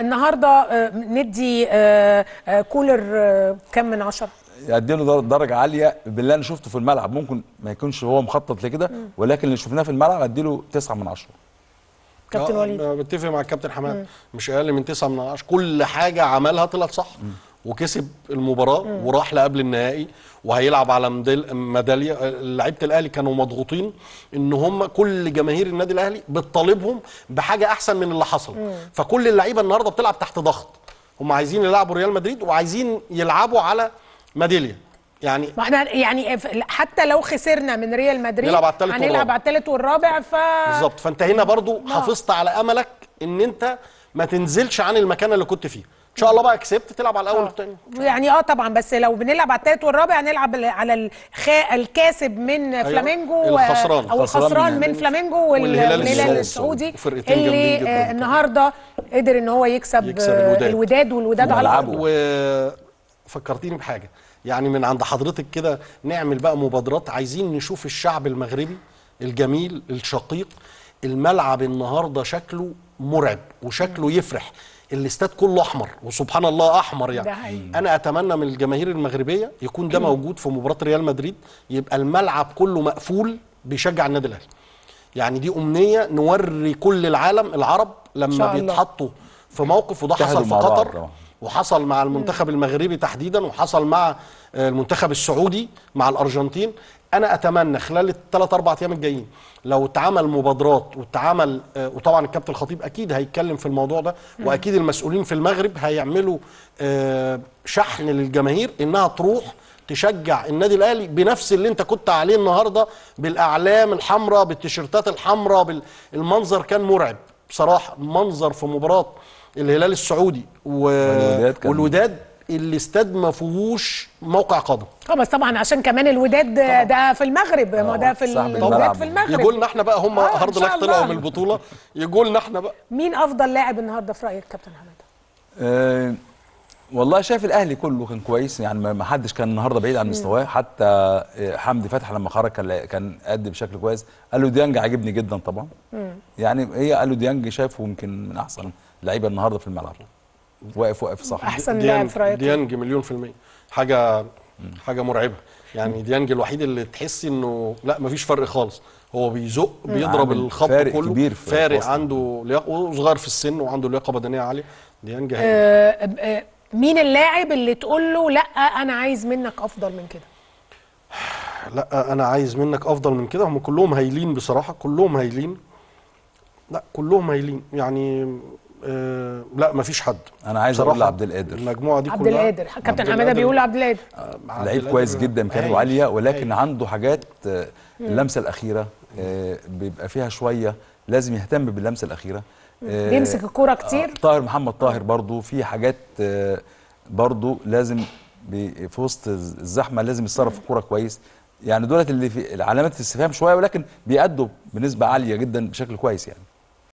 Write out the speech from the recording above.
النهارده آه، ندي آه، آه، كولر كم من عشرة يديله درجه عاليه باللي انا شفته في الملعب ممكن ما يكونش هو مخطط لكده ولكن اللي شفناه في الملعب اديله تسعة من عشرة كابتن وليد بتفق مع الكابتن حماد مش اقل من تسعة من عشرة كل حاجه عملها طلعت صح مم. وكسب المباراه مم. وراح لقبل النهائي وهيلعب على ميداليه لعيبه الاهلي كانوا مضغوطين ان هم كل جماهير النادي الاهلي بتطالبهم بحاجه احسن من اللي حصل مم. فكل اللعيبه النهارده بتلعب تحت ضغط هم عايزين يلعبوا ريال مدريد وعايزين يلعبوا على ميداليه يعني ما احنا يعني حتى لو خسرنا من ريال مدريد على والرابع هنلعب على الثالث والرابع ف بالظبط فانت هنا برضو نعم. حافظت على املك ان انت ما تنزلش عن المكان اللي كنت فيه ان شاء الله بقى كسبت تلعب على الاول آه. والثاني يعني اه طبعا بس لو بنلعب على الثالث والرابع هنلعب على الخ... الكاسب من أيوة. فلامينجو الخسران او الخسران من, من فلامينجو والهلال السعودي, السعودي اللي آه النهارده قدر ان هو يكسب, يكسب الوداد, الوداد والوداد على الارض وفكرتيني بحاجه يعني من عند حضرتك كده نعمل بقى مبادرات عايزين نشوف الشعب المغربي الجميل الشقيق الملعب النهارده شكله مرعب وشكله يفرح الاستاد كله احمر وسبحان الله احمر يعني ده حقيقي. انا اتمنى من الجماهير المغربيه يكون ده موجود في مباراه ريال مدريد يبقى الملعب كله مقفول بيشجع النادي الاهلي يعني دي امنيه نوري كل العالم العرب لما بيتحطوا في موقف وده حصل في قطر آه. وحصل مع المنتخب المغربي تحديدا وحصل مع آه، المنتخب السعودي مع الارجنتين انا اتمنى خلال الثلاث اربع ايام الجايين لو اتعمل مبادرات واتعمل آه، وطبعا الكابتن الخطيب اكيد هيتكلم في الموضوع ده واكيد المسؤولين في المغرب هيعملوا آه، شحن للجماهير انها تروح تشجع النادي الاهلي بنفس اللي انت كنت عليه النهارده بالاعلام الحمراء بالتيشيرتات الحمراء بالمنظر كان مرعب بصراحه منظر في مباراه الهلال السعودي والوداد, والوداد اللي استاد ما فيهوش موقع قدم اه بس طبعا عشان كمان الوداد ده في المغرب ما اه، ده في الوداد في المغرب يجولنا احنا بقى هم آه هارد لك طلعوا من البطوله يجولنا احنا بقى مين افضل لاعب النهارده في رايك كابتن حماده؟ أه والله شايف الاهلي كله كان كويس يعني ما حدش كان النهارده بعيد عن مستواه حتى أه، حمدي فتحي لما خرج كان قد بشكل كويس قال له ديانج عاجبني جدا طبعا يعني هي قال له ديانج شايفه يمكن من احسن لعيبه النهارده في الملعب واقف واقف صح احسن لاعب في رايك ديانج مليون في الميه حاجه حاجه مرعبه يعني ديانج الوحيد اللي تحسي انه لا مفيش فرق خالص هو بيزق بيضرب الخط فارق كله كبير في فارق الوصف. عنده لياقه وصغير في السن وعنده لياقه بدنيه عاليه ديانج آه،, آه،, آه مين اللاعب اللي تقول له لا انا عايز منك افضل من كده لا انا عايز منك افضل من كده هم كلهم هايلين بصراحه كلهم هايلين لا كلهم هايلين يعني آه، لا مفيش حد انا عايز اقول لعبد القادر المجموعه دي كلها عبد القادر كابتن حماده بيقول لعبد القادر لعيب كويس جدا امكانياته عاليه ولكن هاي. عنده حاجات اللمسه آه، الاخيره آه، بيبقى فيها شويه لازم يهتم باللمسه الاخيره بيمسك الكوره كتير طاهر محمد طاهر برضو في حاجات برضو لازم في وسط الزحمه لازم يتصرف الكوره كويس يعني دولت اللي في علامات الاستفهام شويه ولكن بيأدوا بنسبه عاليه جدا بشكل كويس يعني